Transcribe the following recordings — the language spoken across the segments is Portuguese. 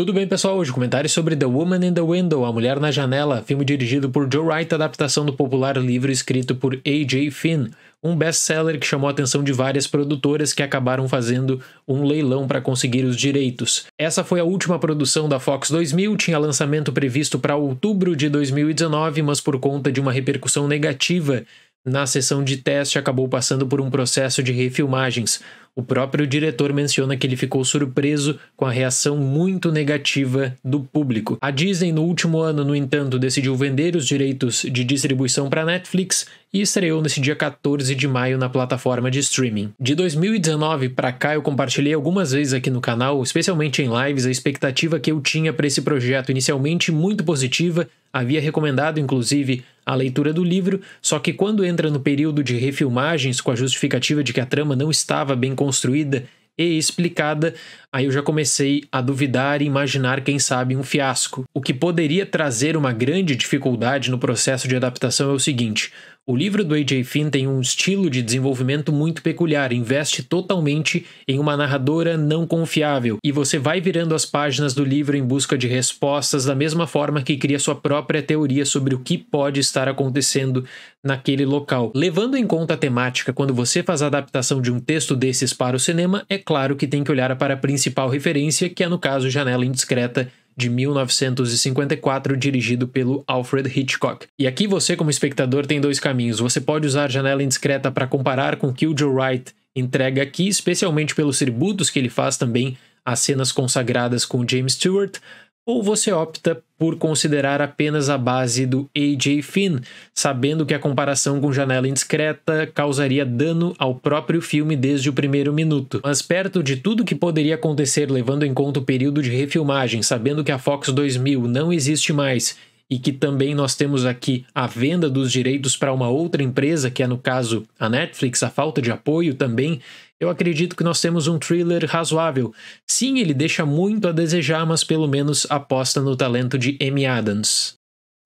Tudo bem, pessoal? Hoje comentários sobre The Woman in the Window, A Mulher na Janela, filme dirigido por Joe Wright, adaptação do popular livro escrito por A.J. Finn, um best-seller que chamou a atenção de várias produtoras que acabaram fazendo um leilão para conseguir os direitos. Essa foi a última produção da Fox 2000, tinha lançamento previsto para outubro de 2019, mas por conta de uma repercussão negativa na sessão de teste acabou passando por um processo de refilmagens. O próprio diretor menciona que ele ficou surpreso com a reação muito negativa do público. A Disney, no último ano, no entanto, decidiu vender os direitos de distribuição para Netflix e estreou nesse dia 14 de maio na plataforma de streaming. De 2019 para cá, eu compartilhei algumas vezes aqui no canal, especialmente em lives, a expectativa que eu tinha para esse projeto, inicialmente muito positiva, havia recomendado inclusive a leitura do livro, só que quando entra no período de refilmagens com a justificativa de que a trama não estava bem construída e explicada, aí eu já comecei a duvidar e imaginar, quem sabe, um fiasco. O que poderia trazer uma grande dificuldade no processo de adaptação é o seguinte: o livro do A.J. Finn tem um estilo de desenvolvimento muito peculiar, investe totalmente em uma narradora não confiável, e você vai virando as páginas do livro em busca de respostas da mesma forma que cria sua própria teoria sobre o que pode estar acontecendo naquele local. Levando em conta a temática, quando você faz a adaptação de um texto desses para o cinema, é claro que tem que olhar para a principal referência, que é no caso Janela Indiscreta de 1954, dirigido pelo Alfred Hitchcock. E aqui você, como espectador, tem dois caminhos. Você pode usar Janela Indiscreta para comparar com Joe Wright entrega aqui, especialmente pelos tributos que ele faz também às cenas consagradas com James Stewart, ou você opta por considerar apenas a base do AJ Finn, sabendo que a comparação com Janela Indiscreta causaria dano ao próprio filme desde o primeiro minuto. Mas perto de tudo que poderia acontecer levando em conta o período de refilmagem, sabendo que a Fox 2000 não existe mais e que também nós temos aqui a venda dos direitos para uma outra empresa, que é no caso a Netflix, a falta de apoio também eu acredito que nós temos um thriller razoável. Sim, ele deixa muito a desejar, mas pelo menos aposta no talento de Amy Adams.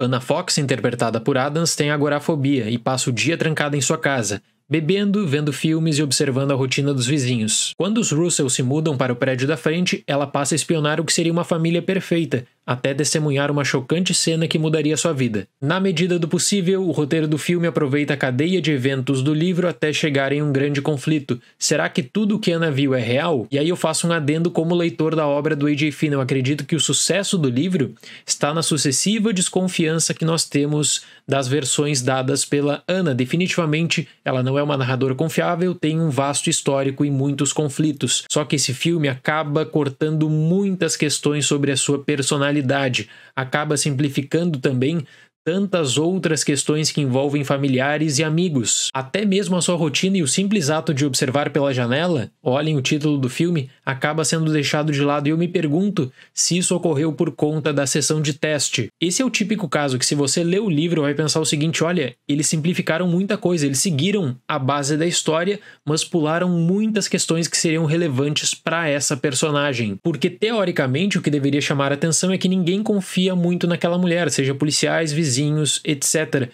Anna Fox, interpretada por Adams, tem agorafobia e passa o dia trancada em sua casa, bebendo, vendo filmes e observando a rotina dos vizinhos. Quando os Russell se mudam para o prédio da frente, ela passa a espionar o que seria uma família perfeita, até testemunhar uma chocante cena que mudaria sua vida. Na medida do possível, o roteiro do filme aproveita a cadeia de eventos do livro até chegar em um grande conflito. Será que tudo o que Ana viu é real? E aí eu faço um adendo como leitor da obra do A.J. Finn. Eu acredito que o sucesso do livro está na sucessiva desconfiança que nós temos das versões dadas pela Ana. Definitivamente, ela não é uma narradora confiável, tem um vasto histórico e muitos conflitos. Só que esse filme acaba cortando muitas questões sobre a sua personalidade realidade acaba simplificando também tantas outras questões que envolvem familiares e amigos. Até mesmo a sua rotina e o simples ato de observar pela janela, olhem o título do filme, acaba sendo deixado de lado e eu me pergunto se isso ocorreu por conta da sessão de teste. Esse é o típico caso que se você lê o livro vai pensar o seguinte, olha, eles simplificaram muita coisa, eles seguiram a base da história, mas pularam muitas questões que seriam relevantes para essa personagem. Porque teoricamente o que deveria chamar a atenção é que ninguém confia muito naquela mulher, seja policiais, vizinhos, vizinhos, etc.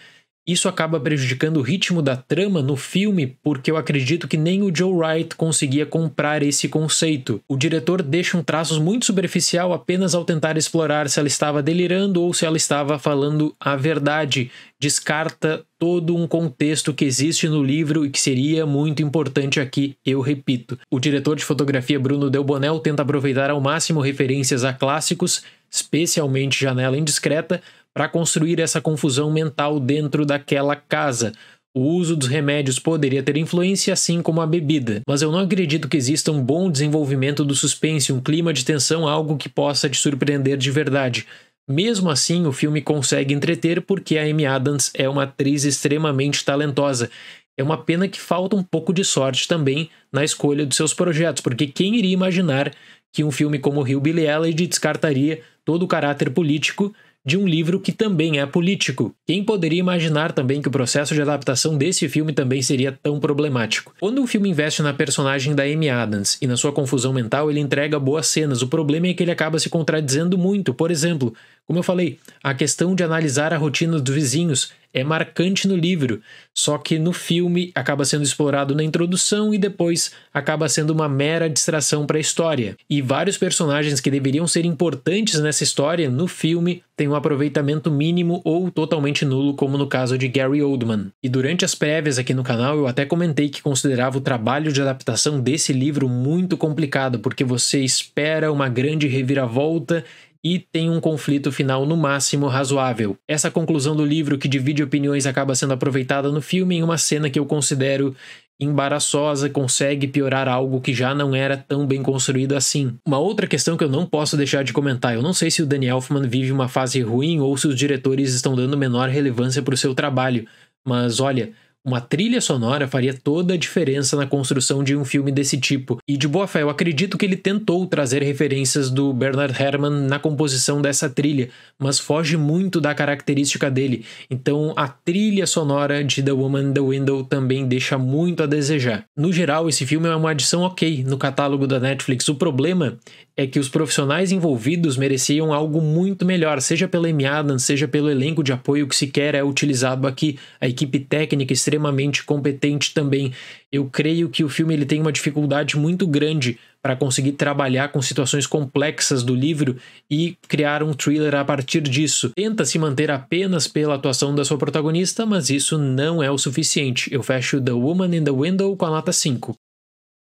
Isso acaba prejudicando o ritmo da trama no filme, porque eu acredito que nem o Joe Wright conseguia comprar esse conceito. O diretor deixa um traço muito superficial apenas ao tentar explorar se ela estava delirando ou se ela estava falando a verdade. Descarta todo um contexto que existe no livro e que seria muito importante aqui, eu repito. O diretor de fotografia Bruno Delbonel tenta aproveitar ao máximo referências a clássicos, especialmente Janela Indiscreta, para construir essa confusão mental dentro daquela casa. O uso dos remédios poderia ter influência, assim como a bebida, mas eu não acredito que exista um bom desenvolvimento do suspense, um clima de tensão, algo que possa te surpreender de verdade. Mesmo assim, o filme consegue entreter porque a Amy Adams é uma atriz extremamente talentosa. É uma pena que falta um pouco de sorte também na escolha dos seus projetos, porque quem iria imaginar que um filme como Rio Billy Elliot descartaria todo o caráter político de um livro que também é político. Quem poderia imaginar também que o processo de adaptação desse filme também seria tão problemático? Quando o filme investe na personagem da Amy Adams e na sua confusão mental, ele entrega boas cenas. O problema é que ele acaba se contradizendo muito. Por exemplo, como eu falei, a questão de analisar a rotina dos vizinhos é marcante no livro, só que no filme acaba sendo explorado na introdução e depois acaba sendo uma mera distração para a história. E vários personagens que deveriam ser importantes nessa história no filme têm um aproveitamento mínimo ou totalmente nulo, como no caso de Gary Oldman. E durante as prévias aqui no canal eu até comentei que considerava o trabalho de adaptação desse livro muito complicado, porque você espera uma grande reviravolta e tem um conflito final no máximo razoável. Essa conclusão do livro, que divide opiniões, acaba sendo aproveitada no filme em uma cena que eu considero embaraçosa, consegue piorar algo que já não era tão bem construído assim. Uma outra questão que eu não posso deixar de comentar, eu não sei se o Danny Elfman vive uma fase ruim ou se os diretores estão dando menor relevância para o seu trabalho, mas olha, uma trilha sonora faria toda a diferença na construção de um filme desse tipo, e de boa fé eu acredito que ele tentou trazer referências do Bernard Herrmann na composição dessa trilha, mas foge muito da característica dele, então a trilha sonora de The Woman in the Window também deixa muito a desejar. No geral, esse filme é uma adição ok no catálogo da Netflix, o problema é que os profissionais envolvidos mereciam algo muito melhor, seja pela Amy Adams, seja pelo elenco de apoio que sequer é utilizado aqui, a equipe técnica extremamente competente também. Eu creio que o filme ele tem uma dificuldade muito grande para conseguir trabalhar com situações complexas do livro e criar um thriller a partir disso. Tenta se manter apenas pela atuação da sua protagonista, mas isso não é o suficiente. Eu fecho The Woman in the Window com a nota 5.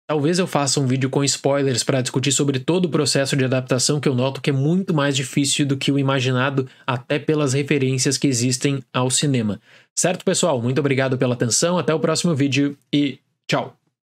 Talvez eu faça um vídeo com spoilers para discutir sobre todo o processo de adaptação que eu noto que é muito mais difícil do que o imaginado, até pelas referências que existem ao cinema. Certo, pessoal? Muito obrigado pela atenção, até o próximo vídeo e tchau!